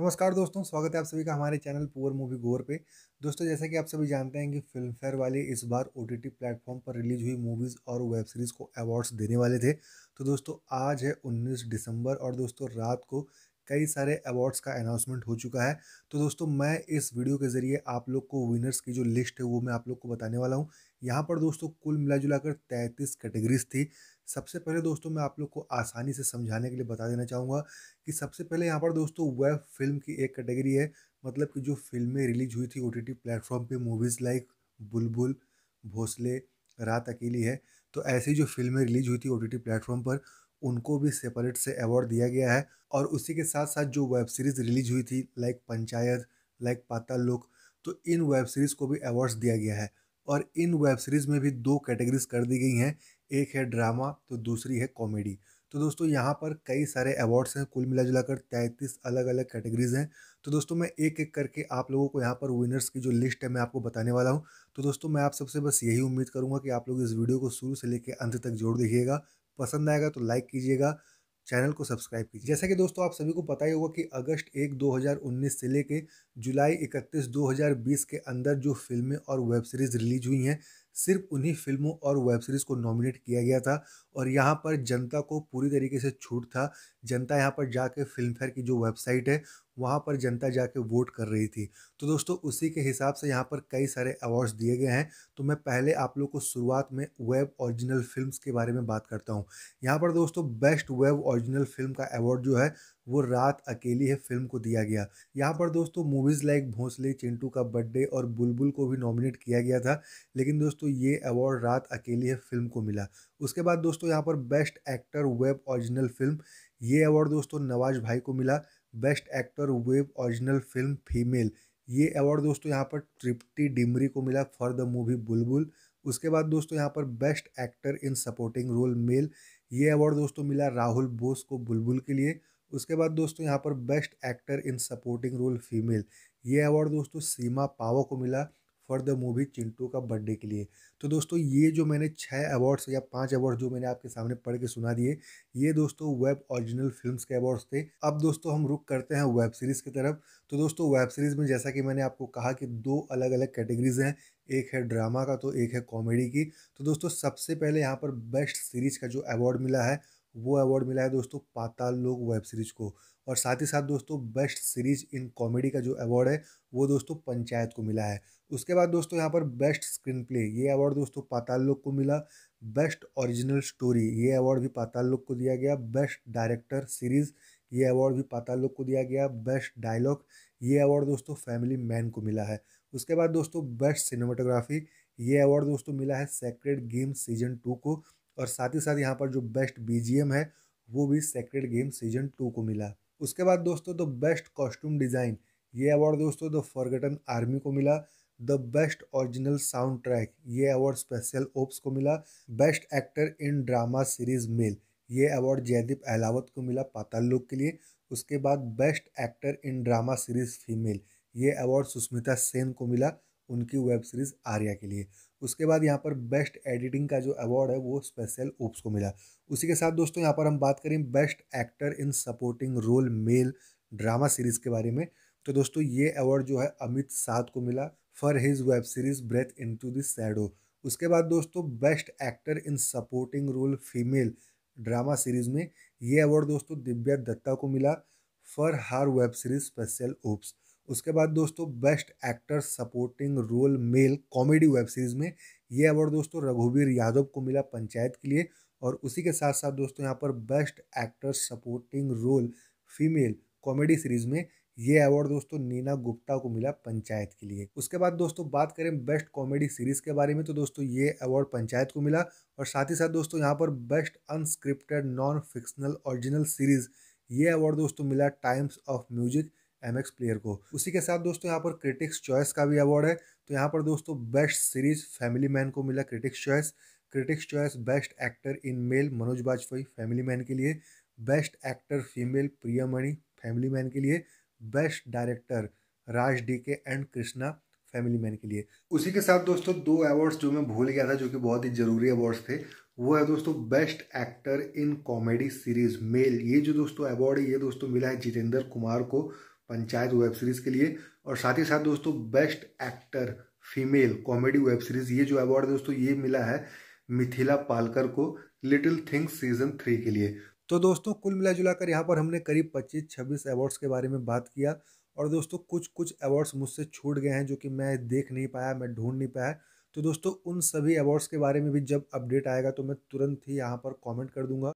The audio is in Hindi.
नमस्कार दोस्तों स्वागत है आप सभी का हमारे चैनल पुअर मूवी गोर पे दोस्तों जैसा कि आप सभी जानते हैं कि फिल्म फेयर वाले इस बार ओ टी प्लेटफॉर्म पर रिलीज हुई मूवीज़ और वेब सीरीज़ को अवार्ड्स देने वाले थे तो दोस्तों आज है 19 दिसंबर और दोस्तों रात को कई सारे अवार्ड्स का अनाउंसमेंट हो चुका है तो दोस्तों मैं इस वीडियो के ज़रिए आप लोग को विनर्स की जो लिस्ट है वो मैं आप लोग को बताने वाला हूँ यहाँ पर दोस्तों कुल मिला जुला कर तैंतीस कैटेगरीज थी सबसे पहले दोस्तों मैं आप लोग को आसानी से समझाने के लिए बता देना चाहूँगा कि सबसे पहले यहाँ पर दोस्तों वेब फिल्म की एक कैटेगरी है मतलब कि जो फिल्में रिलीज हुई थी ओ टी टी प्लेटफॉर्म पर मूवीज़ लाइक बुलबुल भोसले रात अकेली है तो ऐसी जो फिल्में रिलीज हुई थी ओ टी टी प्लेटफॉर्म पर उनको भी सेपरेट से अवार्ड दिया गया है और उसी के साथ साथ जो वेब सीरीज़ रिलीज हुई थी लाइक पंचायत लाइक पाता लोक तो इन वेब सीरीज़ को भी अवार्ड्स दिया गया है और इन वेब सीरीज़ में भी दो कैटेगरीज कर दी गई हैं एक है ड्रामा तो दूसरी है कॉमेडी तो दोस्तों यहाँ पर कई सारे अवार्ड्स हैं कुल मिला जुला कर तैंतीस अलग अलग कैटेगरीज हैं तो दोस्तों मैं एक एक करके आप लोगों को यहाँ पर विनर्स की जो लिस्ट है मैं आपको बताने वाला हूँ तो दोस्तों मैं आप सबसे बस यही उम्मीद करूँगा कि आप लोग इस वीडियो को शुरू से लेकर अंत तक जोड़ देखिएगा पसंद आएगा तो लाइक कीजिएगा चैनल को सब्सक्राइब कीजिए जैसा कि दोस्तों आप सभी को पता ही होगा कि अगस्त एक 2019 से लेके जुलाई 31 2020 के अंदर जो फिल्में और वेब सीरीज़ रिलीज हुई हैं सिर्फ उन्हीं फिल्मों और वेब सीरीज़ को नॉमिनेट किया गया था और यहाँ पर जनता को पूरी तरीके से छूट था जनता यहाँ पर जाके फिल्म फेयर की जो वेबसाइट है वहाँ पर जनता जाके वोट कर रही थी तो दोस्तों उसी के हिसाब से यहाँ पर कई सारे अवार्ड्स दिए गए हैं तो मैं पहले आप लोग को शुरुआत में वेब ओरिजिनल फिल्म्स के बारे में बात करता हूँ यहाँ पर दोस्तों बेस्ट वेब ओरिजिनल फिल्म का अवार्ड जो है वो रात अकेली है फिल्म को दिया गया यहाँ पर दोस्तों मूवीज़ लाइक भोंसले चिंटू का बर्थडे और बुलबुल को भी नॉमिनेट किया गया था लेकिन दोस्तों ये अवार्ड रात अकेली है फिल्म को मिला उसके बाद दोस्तों यहाँ पर best actor web original film ये अवार्ड दोस्तों नवाज भाई को मिला best actor web original film female ये अवार्ड दोस्तों यहाँ पर तृप्ति डिमरी को मिला फॉर द मूवी बुलबुल उसके बाद दोस्तों यहाँ पर best actor in supporting role male ये अवार्ड दोस्तों मिला राहुल बोस को बुलबुल के लिए उसके बाद दोस्तों यहाँ पर best actor in supporting role female ये अवार्ड दोस्तों सीमा पावो को मिला फॉर द मूवी चिंटू का बर्थडे के लिए तो दोस्तों ये जो मैंने छः अवार्ड्स या पांच अवार्ड्स जो मैंने आपके सामने पढ़ के सुना दिए ये दोस्तों वेब ओरिजिनल फिल्म्स के अवार्ड्स थे अब दोस्तों हम रुक करते हैं वेब सीरीज़ की तरफ तो दोस्तों वेब सीरीज़ में जैसा कि मैंने आपको कहा कि दो अलग अलग कैटेगरीज हैं एक है ड्रामा का तो एक है कॉमेडी की तो दोस्तों सबसे पहले यहाँ पर बेस्ट सीरीज़ का जो अवार्ड मिला है वो अवार्ड मिला है दोस्तों पाताल लोक वेब सीरीज को और साथ ही साथ दोस्तों बेस्ट सीरीज इन कॉमेडी का जो अवार्ड है वो दोस्तों पंचायत को मिला है उसके बाद दोस्तों यहाँ पर बेस्ट स्क्रीन प्ले ये अवार्ड दोस्तों पाताल लोक को मिला बेस्ट ओरिजिनल स्टोरी ये अवार्ड भी पाताल लोक को दिया गया बेस्ट डायरेक्टर सीरीज़ ये अवार्ड भी पाताल लोक को दिया गया बेस्ट डायलॉग ये अवार्ड दोस्तों फैमिली मैन को मिला है उसके बाद दोस्तों बेस्ट सिनेमाटोग्राफी ये अवार्ड दोस्तों मिला है सेक्रेड गेम सीजन टू को और साथ ही साथ यहाँ पर जो बेस्ट बी है वो भी सेक्रेड गेम सीजन टू को मिला उसके बाद दोस्तों द बेस्ट कॉस्ट्यूम डिज़ाइन ये अवार्ड दोस्तों द फॉरगटन आर्मी को मिला the best original sound track ये अवार्ड स्पेशल ओप्स को मिला best actor in drama series male ये अवार्ड जयदीप अहलावत को मिला पाताल लोक के लिए उसके बाद best actor in drama series female ये अवार्ड सुष्मिता सेन को मिला उनकी वेब सीरीज़ आर्या के लिए उसके बाद यहाँ पर बेस्ट एडिटिंग का जो अवार्ड है वो स्पेशल ओप्स को मिला उसी के साथ दोस्तों यहाँ पर हम बात करें best actor in supporting role male drama series के बारे में तो दोस्तों ये अवार्ड जो है अमित साध को मिला for his web series Breathe in to this Shadow उसके बाद दोस्तों best actor in supporting role female drama series में ये अवार्ड दोस्तों दिव्या दत्ता को मिला for her web series Special Ops उसके बाद दोस्तों best actor supporting role male comedy web series में ये अवार्ड दोस्तों रघुवीर यादव को मिला पंचायत के लिए और उसी के साथ साथ दोस्तों यहाँ पर best actor supporting role female comedy series में ये अवार्ड दोस्तों नीना गुप्ता को मिला पंचायत के लिए उसके बाद दोस्तों बात करें बेस्ट कॉमेडी सीरीज के बारे में तो दोस्तों ये अवार्ड पंचायत को मिला और साथ ही साथ दोस्तों यहाँ पर best unscripted non fictional original series ये अवार्ड दोस्तों मिला Times of Music M Player को उसी के साथ दोस्तों यहाँ पर क्रिटिक्स चॉइस का भी अवार्ड है तो यहाँ पर दोस्तों बेस्ट सीरीज फैमिली मैन को मिला critics choice critics choice best actor in male Manoj Bajpayee Family Man के लिए best actor female Priyamani Family Man के लिए best director Raj D K and Krishna Family Man के लिए उसी के साथ दोस्तों दो अवार्ड्स जो मैं भूल गया था जो कि बहुत ही जरूरी अवार्ड्स थे वो है दोस्तों best actor in comedy series male ये जो दोस्तों अवार्ड है ये दोस्तों मिला है जितेंद्र कुमार को पंचायत वेब सीरीज के लिए और साथ ही साथ दोस्तों best actor female comedy web series ये जो अवार्ड दोस्तों ये मिला है मिथिला पालकर को लिटिल थिंग्स सीजन थ्री के लिए तो दोस्तों कुल मिला जुला कर यहाँ पर हमने करीब पच्चीस छब्बीस अवार्ड्स के बारे में बात किया और दोस्तों कुछ कुछ अवार्ड्स मुझसे छूट गए हैं जो कि मैं देख नहीं पाया मैं ढूंढ नहीं पाया तो दोस्तों उन सभी अवार्ड्स के बारे में भी जब अपडेट आएगा तो मैं तुरंत ही यहाँ पर कमेंट कर दूंगा